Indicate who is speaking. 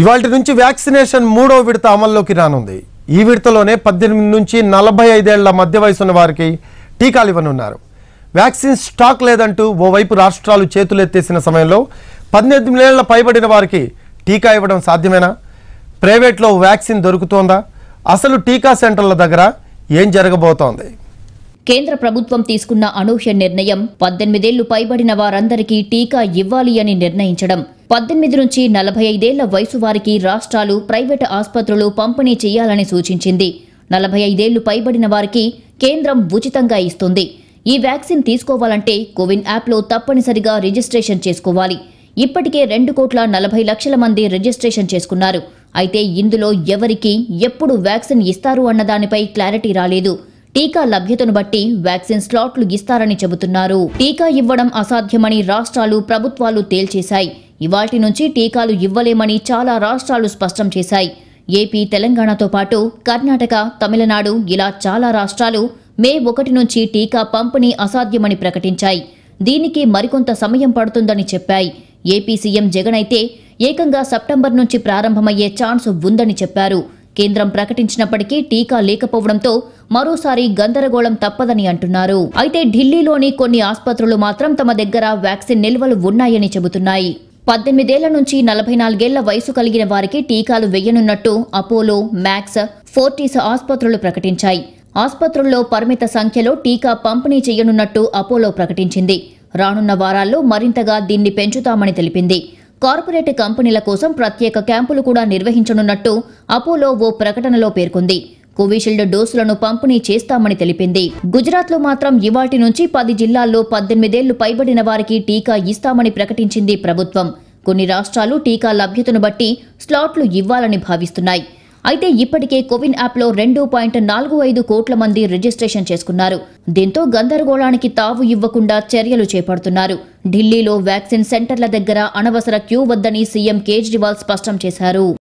Speaker 1: ఇవాళ నుంచి వ్యాక్సినేషన్ మూడో విడత అమల్లోకి రానుంది ఈ విడతలోనే పద్దెనిమిది నుంచి నలభై ఐదేళ్ల మధ్య వయసున్న వారికి టీకాలు ఇవ్వనున్నారు వ్యాక్సిన్ స్టాక్ లేదంటూ ఓవైపు రాష్ట్రాలు చేతులెత్తేసిన సమయంలో పద్దెనిమిదేళ్ల పైబడిన వారికి టీకా ఇవ్వడం సాధ్యమేనా ప్రైవేట్లో వ్యాక్సిన్ దొరుకుతోందా అసలు టీకా సెంటర్ల దగ్గర ఏం జరగబోతోంది
Speaker 2: కేంద్ర ప్రభుత్వం తీసుకున్న అనూహ్య నిర్ణయం పద్దెనిమిదేళ్లు పైబడిన వారందరికీ టీకా ఇవ్వాలి అని నిర్ణయించడం పద్దెనిమిది నుంచి నలభై ఐదేళ్ల వయసు వారికి రాష్ట్రాలు ప్రైవేటు ఆసుపత్రులు పంపిణీ చేయాలని సూచించింది నలభై ఐదేళ్లు పైబడిన వారికి కేంద్రం ఉచితంగా ఇస్తుంది ఈ వ్యాక్సిన్ తీసుకోవాలంటే కోవిన్ యాప్లో తప్పనిసరిగా రిజిస్ట్రేషన్ చేసుకోవాలి ఇప్పటికే రెండు కోట్ల నలభై లక్షల మంది రిజిస్ట్రేషన్ చేసుకున్నారు అయితే ఇందులో ఎవరికి ఎప్పుడు వ్యాక్సిన్ ఇస్తారు అన్నదానిపై క్లారిటీ రాలేదు టీకా లభ్యతను బట్టి వ్యాక్సిన్ స్లాట్లు ఇస్తారని చెబుతున్నారు టీకా ఇవ్వడం అసాధ్యమని రాష్ట్రాలు ప్రభుత్వాలు తేల్చేశాయి ఇవాటి నుంచి టీకాలు ఇవ్వలేమని చాలా రాష్ట్రాలు స్పష్టం చేశాయి ఏపీ తెలంగాణతో పాటు కర్ణాటక తమిళనాడు ఇలా చాలా రాష్ట్రాలు మే ఒకటి నుంచి టీకా పంపిణీ అసాధ్యమని ప్రకటించాయి దీనికి మరికొంత సమయం పడుతుందని చెప్పాయి ఏపీ సీఎం జగన్ అయితే ఏకంగా సెప్టెంబర్ నుంచి ప్రారంభమయ్యే ఛాన్స్ ఉందని చెప్పారు కేంద్రం ప్రకటించినప్పటికీ టీకా లేకపోవడంతో మరోసారి గందరగోళం తప్పదని అంటున్నారు అయితే ఢిల్లీలోని కొన్ని ఆసుపత్రులు మాత్రం తమ దగ్గర వ్యాక్సిన్ నిల్వలు ఉన్నాయని చెబుతున్నాయి పద్దెనిమిదేళ్ల నుంచి నలభై నాలుగేళ్ల వయసు కలిగిన వారికి టీకాలు వెయ్యనున్నట్టు అపోలో మ్యాక్స్ ఫోర్టీస్ ఆసుపత్రులు ప్రకటించాయి ఆసుపత్రుల్లో పరిమిత సంఖ్యలో టీకా పంపిణీ చేయనున్నట్టు అపోలో ప్రకటించింది రానున్న వారాల్లో మరింతగా దీన్ని పెంచుతామని తెలిపింది కార్పొరేట్ కంపెనీల కోసం ప్రత్యేక క్యాంపులు కూడా నిర్వహించనున్నట్టు అపోలో ఓ ప్రకటనలో పేర్కొంది కోవిషీల్డ్ డోసులను పంపిణీ చేస్తామని తెలిపింది గుజరాత్లో మాత్రం ఇవాటి నుంచి పది జిల్లాల్లో పద్దెనిమిదేళ్లు పైబడిన వారికి టీకా ఇస్తామని ప్రకటించింది ప్రభుత్వం కొన్ని రాష్ట్రాలు టీకా లభ్యతను బట్టి స్లాట్లు ఇవ్వాలని భావిస్తున్నాయి అయితే ఇప్పటికే కోవిన్ యాప్లో రెండు పాయింట్ నాలుగు ఐదు కోట్ల మంది రిజిస్ట్రేషన్ చేసుకున్నారు దీంతో గందరగోళానికి తావు ఇవ్వకుండా చర్యలు చేపడుతున్నారు ఢిల్లీలో వ్యాక్సిన్ సెంటర్ల దగ్గర అనవసర క్యూ వద్దని సీఎం కేజ్రీవాల్ స్పష్టం చేశారు